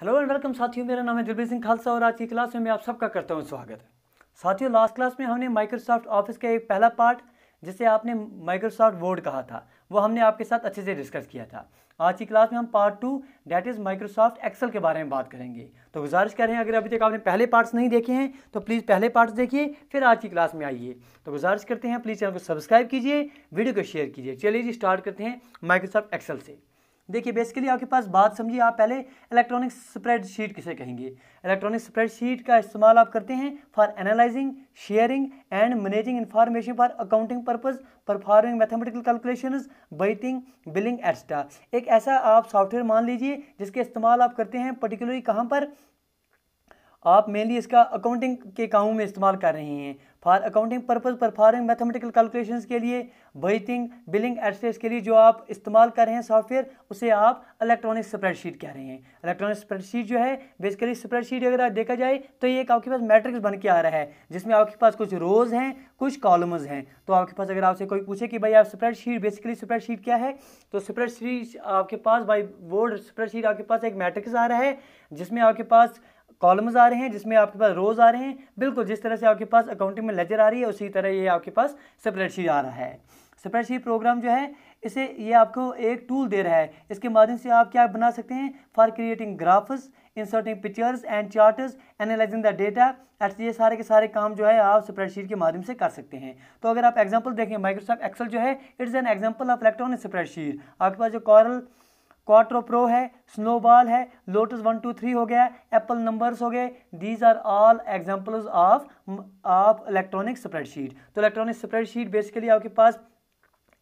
hello and welcome साथियों मेरा नाम है दिलबीर सिंह खालसा और आज की क्लास में मैं आप सबका करता हूँ स्वागत साथियों लास्ट क्लास में हमने माइक्रोसॉफ्ट ऑफिस का एक पहला पार्ट जिसे आपने माइक्रोसॉफ्ट वर्ड कहा था वो हमने आपके साथ अच्छे से डिस्कस किया था आज की क्लास में हम part two date is Microsoft Excel के बारे में बात करेंगे तो गुजारिश कर रहे हैं अगर अभी तक आपने पहले पार्ट्स नहीं देखे हैं तो प्लीज़ पहले पार्ट्स देखिए फिर आज की क्लास में आइए तो गुजारिश करते हैं प्लीज़ चैनल को सब्सक्राइब कीजिए वीडियो को शेयर कीजिए चलिए जी स्टार्ट करते हैं माइक्रोसॉफ्ट एक्सेल से देखिए बेसिकली आपके पास बात समझिए आप पहले इलेक्ट्रॉनिक स्प्रेड शीट किसे कहेंगे इलेक्ट्रॉनिक स्प्रेड शीट का इस्तेमाल आप करते हैं for analysing sharing and managing information for accounting purpose performing mathematical calculation budgeting billing extra एक ऐसा आप सॉफ्टवेयर मान लीजिए जिसके इस्तेमाल आप करते हैं पर्टिकुलरली कहाँ पर आप मेनली इसका अकाउंटिंग के कामों में इस्तेमाल कर रहे हैं for accounting purpose performing mathematical calculations के लिए बजटिंग बिलिंग एडसेस के लिए जो आप इस्तेमाल कर रहे हैं सॉफ्टवेयर उसे आप इलेक्ट्रॉनिक स्प्रेडशीट कह रहे हैं इलेक्ट्रॉनिक स्प्रेडशीट जो है बेसिकली स्प्रेडशीट अगर देखा जाए तो ये एक आपके पास मैट्रिक्स बन के आ रहा है जिसमें आपके पास कुछ रोज़ हैं कुछ कॉलम्स हैं तो आपके पास अगर आपसे कोई पूछे कि भाई आप स्प्रेडशीट बेसिकली स्प्रेडशीट क्या है तो स्प्रेडशीट आपके पास बाई वर्ड स्प्रेडशीट आपके पास एक मैट्रिक्स आ रहा है जिसमें आपके पास कॉलम्स आ रहे हैं जिसमें आपके पास रोज आ रहे हैं बिल्कुल जिस तरह से आपके पास अकाउंटिंग में लेजर आ रही है उसी तरह ये आपके पास स्प्रेडशीट आ रहा है स्प्रेडशीट प्रोग्राम जो है इसे ये आपको एक टूल दे रहा है इसके माध्यम से आप क्या बना सकते हैं for creating graphs inserting pictures and charters analysing the data at ये सारे के सारे काम जो है आप स्प्रेडशीट के माध्यम से कर सकते हैं तो अगर आप एग्जांपल देखें माइक्रोसॉफ्ट एक्सेल जो है it's an example of electronic spreadsheet आपके पास जो कॉरल क्वाट्रो प्रो है स्नोबॉल है लोटस वन टू थ्री हो गया एप्पल नंबर्स हो गए these are all examples of of electronic spreadsheet तो इलेक्ट्रॉनिक स्प्रेडशीट बेसिकली आपके पास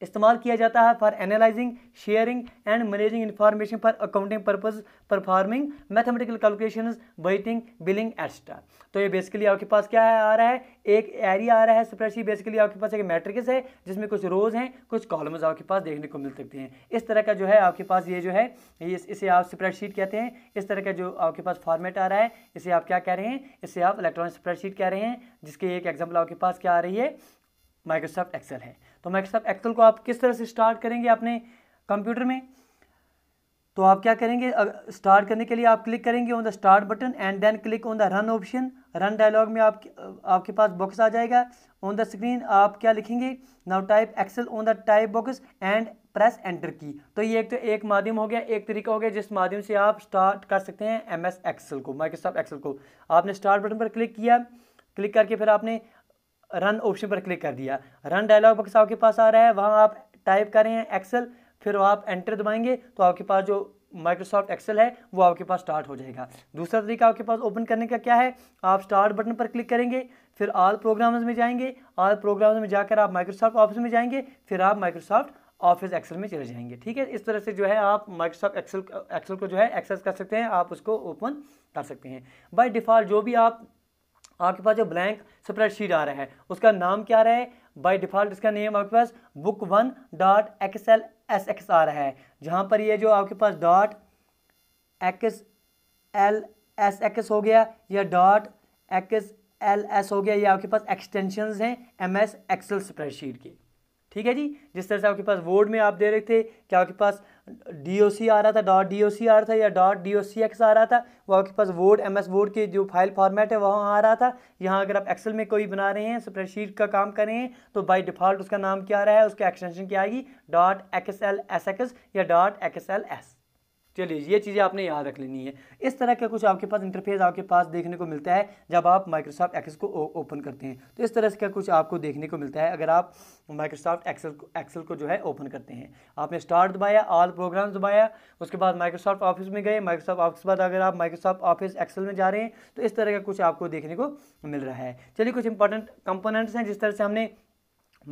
इस्तेमाल किया जाता है for analysing sharing and managing information for accounting purpose performing mathematical calculation budgeting billing extra तो ये बेसिकली आपके पास क्या है आ रहा है एक एरिया आ रहा है स्प्रेडशीट बेसिकली आपके पास एक मैट्रिक्स है जिसमें कुछ रोज हैं कुछ कॉलम्स आपके पास देखने को मिल सकते हैं इस तरह का जो है आपके पास ये जो है इस, इसे आप स्प्रेडशीट कहते हैं इस तरह का जो आपके पास फॉर्मेट आ रहा है इसे आप क्या कह रहे हैं इसे आप इलेक्ट्रॉनिक स्प्रेडशीट कह रहे हैं जिसके एक एग्जाम्पल आपके पास क्या आ रही है माइक्रोसॉफ्ट एक्सेल है तो माइक्रोसॉफ्ट एक्सेल को आप किस तरह से स्टार्ट करेंगे अपने कंप्यूटर में तो आप क्या करेंगे स्टार्ट करने के लिए आप क्लिक करेंगे on the start button and then click on the run option run dialog में आप आपके पास बॉक्स आ जाएगा ऑन द स्क्रीन आप क्या लिखेंगे now type Excel on the type box and press enter key तो ये एक तो एक माध्यम हो गया एक तरीका हो गया जिस माध्यम से आप स्टार्ट कर सकते हैं एम एस को माइक्रोसॉफ्ट एक्सेल को आपने स्टार्ट बटन पर क्लिक किया क्लिक करके फिर आपने रन ऑप्शन पर क्लिक कर दिया रन डायलॉग बॉक्स आपके पास आ रहा है वहाँ आप टाइप करें एक्सेल फिर आप एंटर दबाएंगे तो आपके पास जो माइक्रोसॉफ्ट एक्सेल है वो आपके पास स्टार्ट हो जाएगा दूसरा तरीका आपके पास ओपन करने का क्या है आप स्टार्ट बटन पर क्लिक करेंगे फिर आल प्रोग्राम्स में जाएंगे आल प्रोग्राम्स में जाकर आप माइक्रोसॉफ्ट ऑफिस में जाएंगे फिर आप माइक्रोसॉफ्ट ऑफिस एक्सेल में चले जाएंगे ठीक है इस तरह से जो है आप माइक्रोसॉफ्ट एक्सेल एक्सेल को जो है एक्सेस कर सकते हैं आप उसको ओपन कर सकते हैं बाई डिफ़ॉल्ट जो भी आप आपके पास जो ब्लैंक स्प्रेडशीट आ रहा है उसका नाम क्या रहा है बाय डिफ़ॉल्ट इसका नेम आपके पास book one dot X L S X आ रहा है जहाँ पर ये जो आपके पास dot X L S X हो गया या डॉट एक्स एल एस हो गया ये आपके पास एक्सटेंशन हैं एम एस एक्सेल स्प्रेडशीट के ठीक है जी जिस तरह से आपके पास वर्ड में आप दे रहे थे क्या आपके पास डी ओ सी आ रहा था डॉट डी ओ सी आ रहा था या dot D O C X आ रहा था वो आपके पास वर्ड एम एस वर्ड के जो फाइल फॉर्मेट है वहाँ आ रहा था यहाँ अगर आप एक्सेल में कोई बना रहे हैं स्प्रेडशीट का काम कर रहे हैं तो बाय डिफ़ॉल्ट उसका नाम क्या आ रहा है उसका एक्सटेंशन क्या आएगी dot X L S X या डॉट एक्स एल एस चलिए ये चीज़ें आपने याद रख लेनी है इस तरह का कुछ आपके पास इंटरफेस आपके पास देखने को मिलता है जब आप माइक्रोसॉफ्ट एक्सेस को ओपन करते हैं तो इस तरह का कुछ आपको देखने को मिलता है अगर आप माइक्रोसॉफ्ट एक्सेल को एक्सेल को जो है ओपन करते हैं आपने स्टार्ट दबाया ऑल प्रोग्राम दबाया उसके बाद माइक्रोसॉफ्ट ऑफिस में गए माइक्रोसॉफ्ट ऑफिस के बाद अगर आप माइक्रोसॉफ्ट ऑफिस एक्सेल में जा रहे हैं तो इस तरह का कुछ आपको देखने को मिल रहा है चलिए कुछ इंपॉर्टेंट कंपोनेंट्स हैं जिस तरह से हमने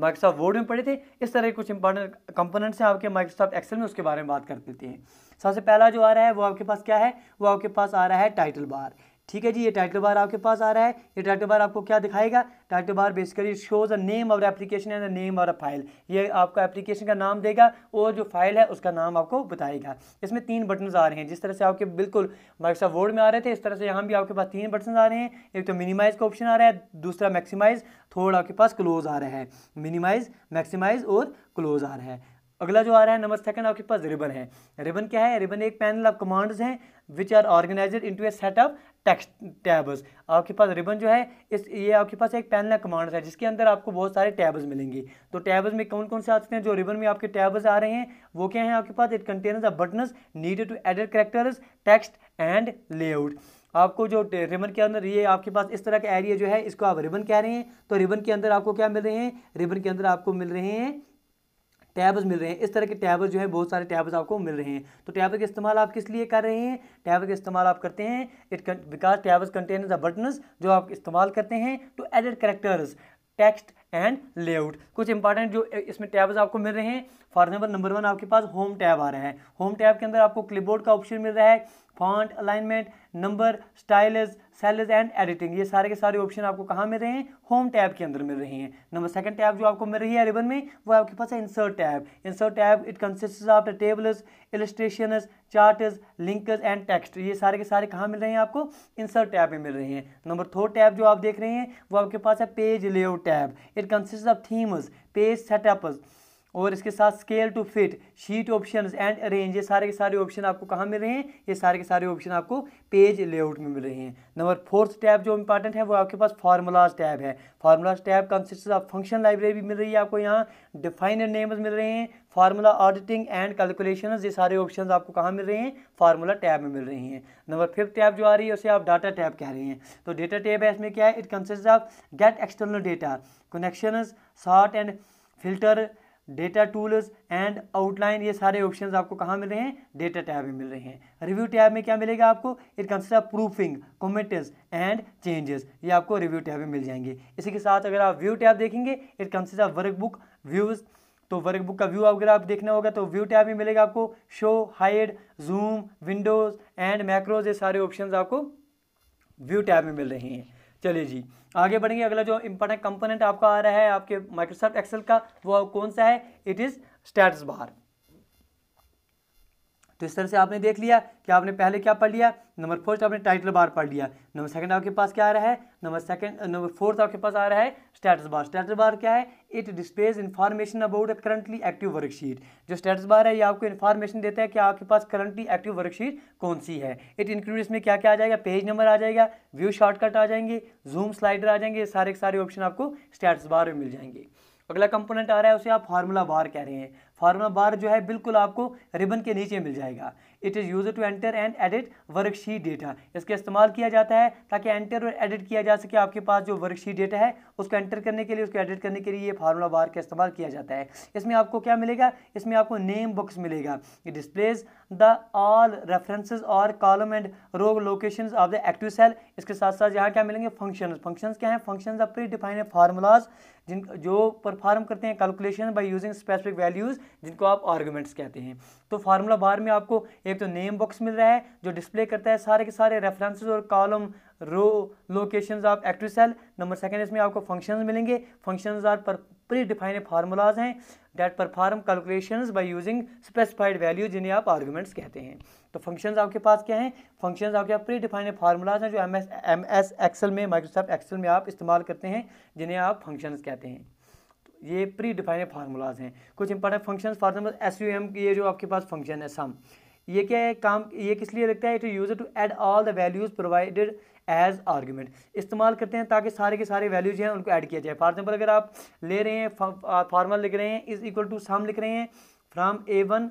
माइक्रोसॉफ्ट वर्ड में पढ़े थे इस तरह के कुछ इंपॉर्टेंट कंपोनेंट्स हैं आपके माइक्रोसॉफ्ट एक्सेल में उसके बारे में बात कर देते हैं सबसे पहला जो आ रहा है वो आपके पास क्या है वो आपके पास आ रहा है टाइटल बार ठीक है जी ये टाइटल बार आपके पास आ रहा है ये टाइटल बार आपको क्या दिखाएगा title bar basically shows a name और एप्लीकेशन एंड नेम और अ फाइल ये आपको एप्लीकेशन का नाम देगा और जो फाइल है उसका नाम आपको बताएगा इसमें तीन बटन आ रहे हैं जिस तरह से आपके बिल्कुल माइक्रोसॉफ्ट वर्ड में आ रहे थे इस तरह से यहाँ भी आपके पास तीन बटन आ रहे हैं एक तो मिनिमाइज का ऑप्शन आ रहा है दूसरा मैक्सीमाइज़ थोड़ा आपके पास क्लोज आ रहा है मिनिमाइज मैक्सीमाइज और क्लोज आ रहा है अगला जो आ रहा है नंबर सेकंड आपके पास रिबन है रिबन क्या है रिबन एक पैनल ऑफ कमांड्स हैं which are organised into a set of text tabs आपके पास रिबन जो है इस ये आपके पास एक पैनल ऑफ कमांड्स है जिसके अंदर आपको बहुत सारे टैब्स मिलेंगे तो टैब्स में कौन कौन से आ सकते हैं जो रिबन में आपके टैब्स आ रहे हैं वो क्या है आपके पास it containers of buttons needed to edit characters text and layout आपको जो रिबन के अंदर ये आपके पास इस तरह का एरिया जो है इसको आप रिबन कह रहे हैं तो रिबन के अंदर आपको क्या मिल रहे हैं रिबन के अंदर आपको मिल रहे हैं टैब्स मिल रहे हैं इस तरह के टैब्स जो है बहुत सारे टैब्स आपको मिल रहे हैं तो टैब का इस्तेमाल आप किस लिए कर रहे हैं टैब का इस्तेमाल आप करते हैं it because tabs contain the buttons जो आप इस्तेमाल करते हैं to edit characters text and layout कुछ इंपॉर्टेंट जो इसमें टैब्स आपको मिल रहे हैं फॉर एग्जाम्पल नंबर वन आपके पास होम टैब आ रहा है होम टैब के अंदर आपको क्लिपबोर्ड का ऑप्शन मिल रहा है font alignment number styles cells and editing ये सारे के सारे ऑप्शन आपको कहाँ मिल रहे हैं होम टैब के अंदर मिल रहे हैं नंबर सेकंड टैब जो आपको मिल रही है रिबन में वो आपके पास है insert tab insert tab it consist of the tables illustration charts links and text ये सारे के सारे कहाँ मिल रहे हैं आपको इंसर्ट टैब में मिल रहे हैं नंबर थर्ड टैब जो आप देख रहे हैं वो आपके पास है page layout tab it consist of themes page setups और इसके साथ scale to fit sheet option and range ये सारे के सारे ऑप्शन आपको कहाँ मिल रहे हैं ये सारे के सारे ऑप्शन आपको पेज लेआउट में मिल रहे हैं नंबर फोर्थ टैब जो इंपॉर्टेंट है वो आपके पास फार्मूलाज टैब है formulas tab consist of function library भी मिल रही है आपको यहाँ डिफाइन नेम्स मिल रहे हैं फार्मूला ऑडिटिंग एंड कैलकुलेशन ये सारे ऑप्शन आपको कहाँ मिल रहे हैं फार्मूला टैब में मिल रही हैं नंबर फिफ्थ टैब जो आ रही है उसे आप डाटा टैब कह रहे हैं तो डेटा टैब है इसमें क्या है it consist of get external data connection sort and filter data tools and outline ये सारे ऑप्शन आपको कहाँ मिल रहे हैं डेटा टैब में मिल रहे हैं रिव्यू टैब में क्या मिलेगा आपको it consist of proofing comments and changes ये आपको रिव्यू टैब में मिल जाएंगे इसी के साथ अगर आप व्यू टैब देखेंगे it consist of workbook views तो वर्क बुक का व्यू अगर आप देखना होगा तो व्यू टैब में मिलेगा आपको show hide zoom windows and macros ये सारे ऑप्शन आपको व्यू टैब में मिल रहे हैं चलिए जी आगे बढ़ेंगे अगला जो इंपॉर्टेंट कंपोनेंट आपका आ रहा है आपके माइक्रोसॉफ्ट एक्सेल का वो कौन सा है इट इज़ स्टेटस बार तो इस तरह से आपने देख लिया कि आपने पहले क्या पढ़ लिया नंबर फर्स्ट आपने टाइटल बार पढ़ लिया नंबर सेकंड आपके पास क्या आ रहा है नंबर सेकंड नंबर फोर्थ आपके पास आ रहा है स्टेटस बार स्टेटस बार क्या है it displays information about a currently active worksheet जो स्टेटस बार है ये आपको इन्फॉर्मेशन देता है कि आपके पास करंटली एक्टिव वर्कशीट कौन सी है इट इंक्लूड इसमें क्या क्या आ जाएगा पेज नंबर आ जाएगा व्यू शॉर्टकट आ जाएंगे जूम स्लाइडर आ जाएंगे सारे सारे ऑप्शन आपको स्टेटस बार में मिल जाएंगे अगला कंपोनेंट आ रहा है उसे आप फार्मूला बार कह रहे हैं फार्मूला बार जो है बिल्कुल आपको रिबन के नीचे मिल जाएगा it is use to enter and edit worksheet data इसका इस्तेमाल किया जाता है ताकि एंटर और एडिट किया जा सके आपके पास जो वर्कशीट डेटा है उसको एंटर करने के लिए उसको एडिट करने के लिए ये फार्मूला बार का इस्तेमाल किया जाता है इसमें आपको क्या मिलेगा इसमें आपको नेम बुक्स मिलेगा it displays the all references और column and row location of the active cell इसके साथ साथ यहाँ क्या मिलेंगे फंक्शन फंक्शन क्या है फंक्शन प्री डिफाइन फार्मूलाज जिन जो परफॉर्म करते हैं calculation by using specific values जिनको आप आर्गूमेंट्स कहते हैं तो फार्मूला बार में आपको एक तो नेम बॉक्स मिल रहा है जो डिस्प्ले करता है सारे के सारे रेफरेंसेज और column row location of active cell number second इसमें आपको फंक्शन मिलेंगे फंक्शन आर पर प्री डिफाइंड फार्मूलाज हैं that perform calculation by using specified value जिन्हें आप आर्गूमेंट्स कहते हैं तो फंक्शंस आपके पास क्या हैं फंक्शंस आपके प्री डिफाइंड फार्मूलाज हैं जो M S M S Excel में माइक्रोसॉफ्ट एक्सेल में आप इस्तेमाल करते हैं जिन्हें आप फंक्शंस कहते हैं ये प्री डिफाइंड फार्मूलाज हैं कुछ important functions for example S U M ये जो आपके पास फंक्शन है सम ये क्या है काम ये किस लिए लगता है it use to add all the values provided as argument इस्तेमाल करते हैं ताकि सारे के सारे वैल्यूज हैं उनको ऐड किया जाए फॉर एग्जाम्पल अगर आप ले रहे हैं फार्मूला लिख रहे हैं इज़ इक्वल टू सम लिख रहे हैं from A one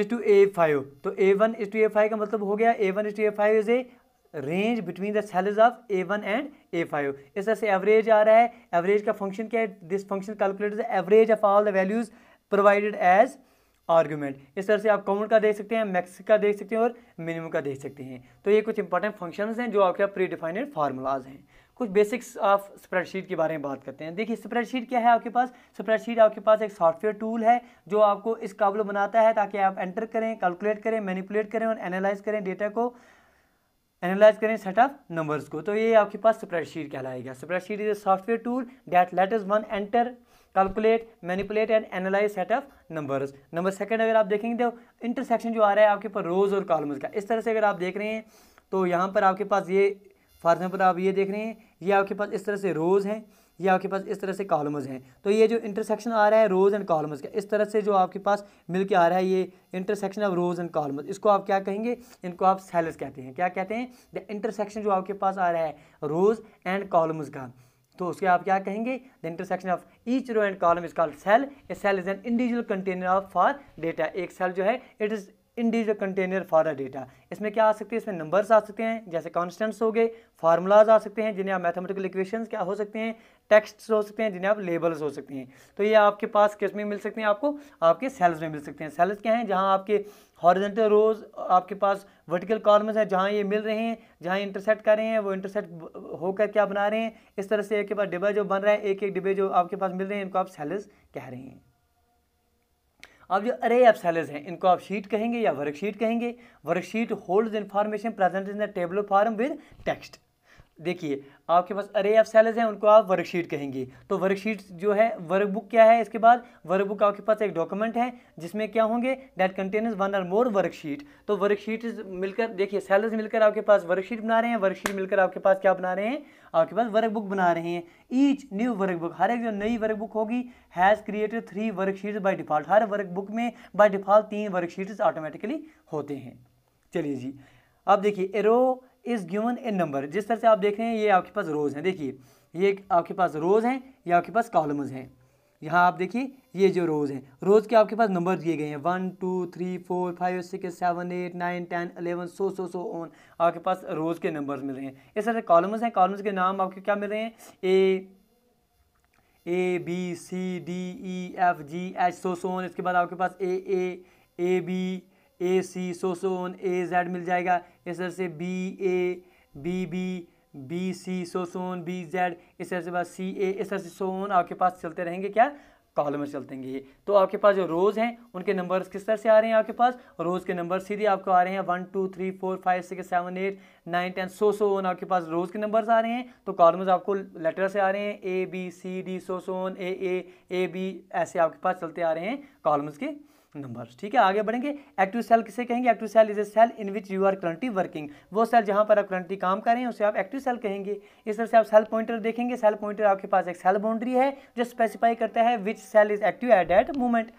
is to A five तो A one is to A five का मतलब हो गया A one is to A five is a range between the cells of A one and A five इस तरह से average आ रहा है एवरेज का फंक्शन क्या है this function calculate the average of all the values provided as argument इस तरह से आप कॉमन का देख सकते हैं मैक्स का देख सकते हैं और मिनिमम का देख सकते हैं तो ये कुछ इंपॉर्टेंट फंक्शंस हैं जो आपके प्री डिफाइनड फार्मूलाज हैं कुछ बेसिक्स ऑफ स्प्रेडशीट के बारे में बात करते हैं देखिए स्प्रेडशीट क्या है आपके पास स्प्रेडशीट आपके पास एक सॉफ्टवेयर टूल है जो आपको इस काबिल बनाता है ताकि आप एंटर करें कैलकुलेट करें मैनिपुलेट करें और एनालाइज करें डेटा को एनालाइज करें सेट ऑफ नंबर्स को तो ये आपके पास स्प्रेडशीट कहलाएगा spreadsheet is a software tool that letters one enter calculate manipulate and analyze set of numbers number second अगर आप देखेंगे तो इंटरसेक्शन जो आ रहा है आपके पास रोज़ और कॉलम्स का इस तरह से अगर आप देख रहे हैं तो यहाँ पर आपके पास ये फॉर एग्जाम्पल आप ये देख रहे हैं ये आपके पास इस तरह से रोज़ हैं ये आपके पास इस तरह से कॉलम्स हैं तो ये जो इंटरसेक्शन आ रहा है रोज़ एंड कॉलम्स का इस तरह से जो आपके पास मिल के आ रहा है ये intersection of rows and columns इसको आप क्या कहेंगे इनको आप सेल्स कहते हैं क्या कहते हैं द इंटरसेक्शन जो आपके पास आ रहा है रोज़ एंड कॉलम्स का तो उसके आप क्या कहेंगे the intersection of each row and column is called cell a cell is an individual container of for data एक सेल जो है it is individual container for a data इसमें क्या आ सकते हैं इसमें नंबर्स आ सकते हैं जैसे कॉन्स्टेंट्स हो गए फार्मूलाज आ सकते हैं जिन्हें आप मैथमेटिकल इक्वेशंस क्या हो सकते हैं टेक्स्ट हो सकते हैं जिन्हें आप लेबल्स हो सकते हैं तो ये आपके पास किस में मिल सकते हैं आपको आपके सेल्स में मिल सकते हैं सेल्स क्या हैं जहाँ आपके हॉरिजेंटल रोज आपके पास वर्टिकल कॉलम्स हैं जहाँ ये मिल रहे हैं जहाँ इंटरसेट कर रहे हैं वो इंटरसेट होकर क्या बना रहे हैं इस तरह से एक के पास डिब्बा जो बन रहा है एक एक डिब्बे जो आपके पास मिल रहे हैं इनको आप सेल्स कह रहे हैं अब जो अरे ऑफ सेल्स हैं इनको आप शीट कहेंगे या वर्कशीट कहेंगे worksheet hold information present in the table form with text देखिए आपके पास अरे ऑफ सेल्स हैं उनको आप वर्कशीट कहेंगे तो वर्कशीट जो है वर्कबुक क्या है इसके बाद वर्कबुक आपके पास एक डॉक्यूमेंट है जिसमें क्या होंगे that contain one or more worksheet तो वर्कशीट मिलकर देखिए सेल्स मिलकर आपके पास वर्कशीट बना रहे हैं वर्कशीट मिलकर आपके पास क्या बना रहे हैं आपके पास वर्कबुक बना रहे हैं ईच न्यू वर्कबुक हर एक जो नई वर्कबुक होगी has created three worksheet by default हर वर्कबुक में बाई डिफ़ॉल्ट तीन वर्कशीट्स ऑटोमेटिकली होते हैं चलिए जी अब देखिए a row is given a number जिस तरह से आप देख रहे हैं ये आपके पास रोज़ हैं देखिए ये आपके पास रोज़ हैं ये आपके पास कॉलम्स हैं यहाँ आप देखिए ये जो रोज़ हैं रोज़ के आपके पास नंबर दिए गए हैं one two three four five six seven eight nine ten eleven so so so on आपके पास रोज़ के नंबर्स मिल रहे हैं इस तरह से कॉलम्स हैं कॉलम्स के नाम आपके क्या मिल रहे हैं A A B C D E F G H so so on इसके बाद आपके पास ए A A B A C सोसोन A Z मिल जाएगा इस तरह से B A B B B C so so on B Z इस तरह से बाद सी ए इस तरह से सोन आपके पास चलते रहेंगे क्या कॉलम में ये तो आपके पास जो रोज़ हैं उनके नंबर्स किस तरह से आ रहे हैं आपके पास रोज़ के नंबर सीधे आपको आ रहे हैं one two three four five six seven eight nine ten so so on आपके पास रोज़ के नंबर्स आ रहे हैं तो कॉलम्स आपको लेटर से आ रहे हैं A B C D so so on A A A B ऐसे आपके पास चलते आ रहे हैं कॉलम्स के नंबर्स ठीक है आगे बढ़ेंगे एक्टिव सेल किसे कहेंगे active cell is a cell in which you are currently working वो सेल जहाँ पर आप करंटली काम कर रहे हैं उसे आप एक्टिव सेल कहेंगे इस तरह से आप सेल पॉइंटर देखेंगे सेल पॉइंटर आपके पास एक सेल बाउंड्री है जो स्पेसिफाई करता है which cell is active at that moment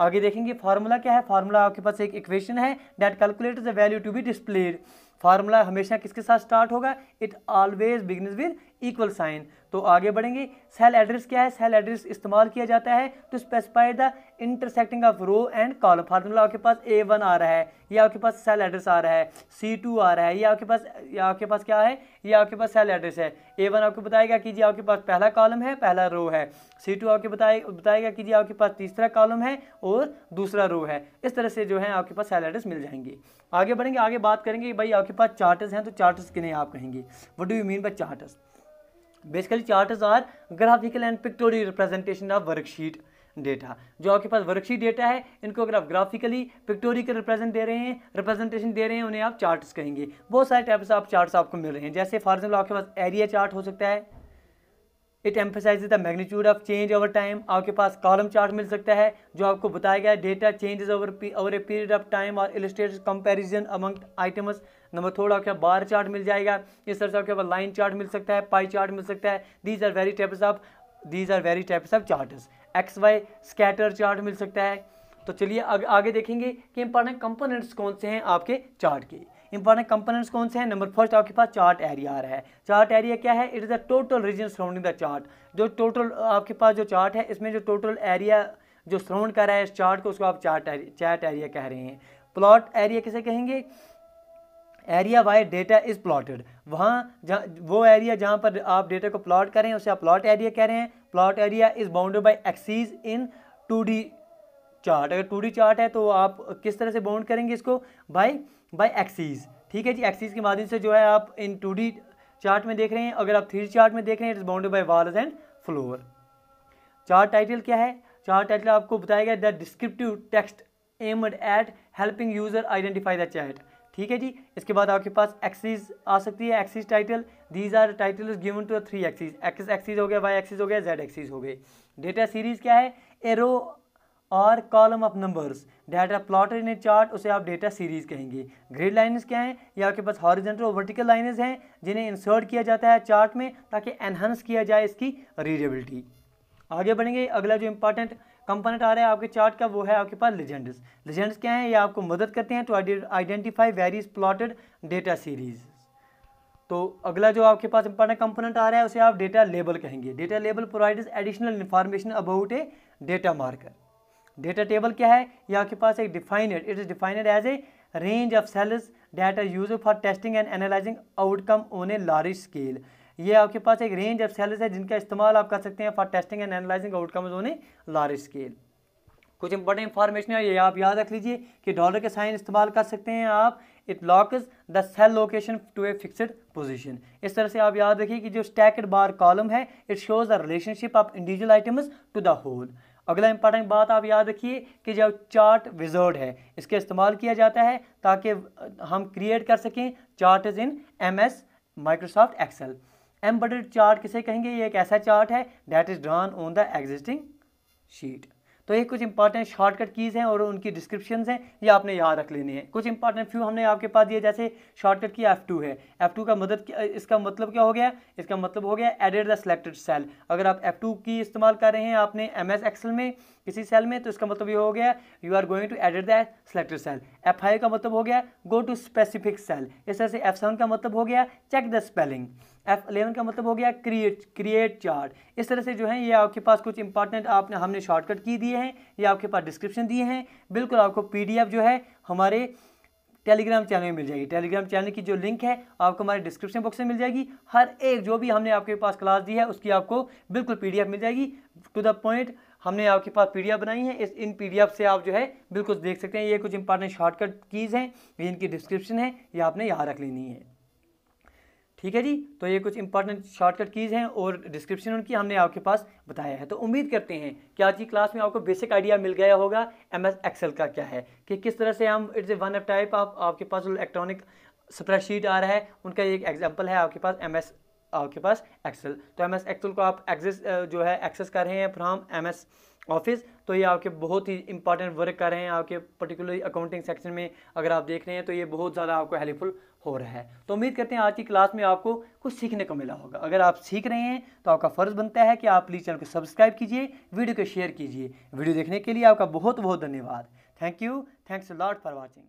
आगे देखेंगे फार्मूला क्या है फार्मूला आपके पास एक इक्वेशन है that calculate the value to be displayed formula हमेशा किसके साथ स्टार्ट होगा it always begins with equal sign तो आगे बढ़ेंगे सेल एड्रेस क्या है सेल एड्रेस इस्तेमाल किया जाता है तो specify the intersecting of row and column formula आपके पास ए वन आ रहा है या आपके पास सेल एड्रेस आ रहा है सी टू आ रहा है या आपके पास या आपके पास क्या है ये आपके पास सेल एड्रेस है ए वन आपको बताएगा कि जी आपके पास पहला कॉलम है पहला रो है सी टू आपके बताए बताएगा कि जी आपके पास तीसरा कॉलम है और दूसरा रो है इस तरह से जो है आपके पास सेल एड्रेस मिल जाएंगे आगे बढ़ेंगे आगे बात करेंगे भाई आपके पास चार्टर्स हैं तो चार्टर्स नहीं आप कहेंगे what do you mean by charts basically chart are graphical and pictorial representation of worksheet data जो आपके पास वर्कशीट डेटा है इनको अगर आप ग्राफिकली पिक्टोरिकल रिप्रेजेंट दे रहे हैं रिप्रेजेंटेशन दे रहे हैं उन्हें आप चार्ट्स कहेंगे बहुत सारे टाइप से आप चार्ट्स आपको मिल रहे हैं जैसे फॉर एग्जाम्पल आपके पास एरिया चार्ट हो सकता है it emphasize the magnitude of change over time आपके पास कॉलम चार्ट मिल सकता है जो आपको बताया गया data changes over over a period of time और illustrate comparison among items number third आपके पास बार चार्ट मिल जाएगा इस तरह से आपके पास लाइन चार्ट मिल सकता है पाई चार्ट मिल सकता है these are very types of these are very types of chart X Y scatter chart मिल सकता है तो चलिए आग, आगे देखेंगे कि इंपॉर्टेंट कंपोनेंट्स कौन से हैं आपके चार्ट के इंपॉर्टेंट कंपोनेंट्स कौन से हैं नंबर फर्स्ट आपके पास चार्ट एरिया आ रहा है चार्ट एरिया क्या है it is the total region surrounding the chart जो टोटल आपके पास जो चार्ट है इसमें जो टोटल एरिया जो सराउंड कर रहा है इस चार्ट को उसको आप चार्ट चार्ट एरिया कह रहे हैं प्लॉट एरिया किसे कहेंगे area where data is plotted वहाँ जहाँ वो एरिया जहाँ पर आप डेटा को प्लॉट करें उसे आप प्लॉट एरिया कह रहे हैं plot area is bounded by axes in two chart अगर टू चार्ट है तो आप किस तरह से बाउंड करेंगे इसको बाई बाई एक्सीज ठीक है जी एक्सीज के माध्यम से जो है आप इन टू चार्ट में देख रहे हैं अगर आप थ्री चार्ट में देख रहे हैं it is bounded by walls and floor chart title क्या है चार्ट टाइटल आपको बताया गया the descriptive text aimed at helping user identify the chart ठीक है जी इसके बाद आपके पास एक्सीज आ सकती है axes title these are title given to three axes X axes हो गया वाई एक्सीज हो गया जेड एक्सीज हो गए डेटा सीरीज क्या है एरो और column of numbers data plotter in a chart उसे आप डेटा सीरीज कहेंगे ग्रिड लाइनस क्या हैं या आपके पास हॉरिजेंटल और वर्टिकल लाइनज हैं जिन्हें इंसर्ट किया जाता है चार्ट में ताकि एनहांस किया जाए इसकी रीडेबिलिटी आगे बढ़ेंगे अगला जो इंपॉर्टेंट कंपोनेंट आ रहे हैं आपके चार्ट का वो है आपके पास लेजेंड्स लेजेंड्स क्या है ये आपको मदद करते हैं to identify varies plotted data series तो अगला जो आपके पास इंपॉर्टेंट कंपोनेंट आ रहा है उसे आप डेटा लेबल कहेंगे data label provide additional information about a data marker data table क्या है ये आपके पास एक defined it is defined as a range of cells data use for testing and analyzing outcome on a large scale ये आपके पास एक रेंज ऑफ सेल्स है जिनका इस्तेमाल आप कर सकते हैं for testing and analyzing outcome on a large scale कुछ इंपॉर्टेंट इंफॉर्मेशन है ये आप याद रख लीजिए कि डॉलर के साइन इस्तेमाल कर सकते हैं आप it locks the cell location to a fixed position इस तरह से आप याद रखिए कि जो स्टैकड बार कॉलम है it shows the relationship of individual items to the whole अगला इंपॉर्टेंट बात आप याद रखिए कि जब चार्ट विजर्ड है इसका इस्तेमाल किया जाता है ताकि हम क्रिएट कर सकें chart in M S Microsoft Excel embedded chart किसे कहेंगे ये एक ऐसा चार्ट है that is drawn on the existing sheet तो ये कुछ इंपॉर्टेंट शॉर्टकट कीज़ हैं और उनकी डिस्क्रिप्शन हैं ये आपने याद रख लेनी है कुछ इंपॉर्टेंट फ्यू हमने आपके पास दिए जैसे शॉर्टकट की एफ़ टू है एफ़ टू का मदद इसका मतलब क्या हो गया इसका मतलब हो गया एडेड द सेलेक्टेड सेल अगर आप एफ़ टू की इस्तेमाल कर रहे हैं आपने एम एस एक्सल में किसी सेल में तो इसका मतलब ये हो गया you are going to added the selected cell F five का मतलब हो गया गो टू स्पेसिफिक सेल इस तरह से एफ सेवन का मतलब हो गया check the spelling F eleven का मतलब हो गया क्रिएट क्रिएट चार्ट इस तरह से जो है ये आपके पास कुछ इंपॉर्टेंट आपने हमने शॉर्टकट की दिए हैं ये आपके पास डिस्क्रिप्शन दिए हैं बिल्कुल आपको पी जो है हमारे टेलीग्राम चैनल में मिल जाएगी टेलीग्राम चैनल की जो लिंक है आपको हमारे डिस्क्रिप्शन बॉक्स में मिल जाएगी हर एक जो भी हमने आपके पास क्लास दी है उसकी आपको बिल्कुल पी मिल जाएगी टू द पॉइंट हमने आपके पास पी बनाई है इस इन पी से आप जो है बिल्कुल देख सकते हैं ये कुछ इंपॉर्टेंट शॉर्टकट कीज़ हैं इनकी डिस्क्रिप्शन है ये आपने यहाँ रख लेनी है ठीक है जी तो ये कुछ इंपॉर्टेंट शॉर्टकट कीज़ हैं और डिस्क्रिप्शन उनकी हमने आपके पास बताया है तो उम्मीद करते हैं कि आज की क्लास में आपको बेसिक आइडिया मिल गया होगा एम एस का क्या है कि किस तरह से हम it's A one F type आप आपके पास इलेक्ट्रॉनिक स्प्रेडशीट आ रहा है उनका एक एग्जाम्पल है आपके पास एम एस आपके पास एक्सेल तो एम एस एक्सेल को आप एक्सेस जो है एक्सेस कर रहे हैं फ्राम एम एस ऑफिस तो ये आपके बहुत ही इंपॉर्टेंट वर्क कर रहे हैं आपके पर्टिकुलर अकाउंटिंग सेक्शन में अगर आप देख रहे हैं तो ये बहुत ज़्यादा आपको हेल्पफुल हो रहा है तो उम्मीद करते हैं आज की क्लास में आपको कुछ सीखने को मिला होगा अगर आप सीख रहे हैं तो आपका फ़र्ज़ बनता है कि आप प्लीज़ चैनल को सब्सक्राइब कीजिए वीडियो को शेयर कीजिए वीडियो देखने के लिए आपका बहुत बहुत धन्यवाद thank you thanks lord for watching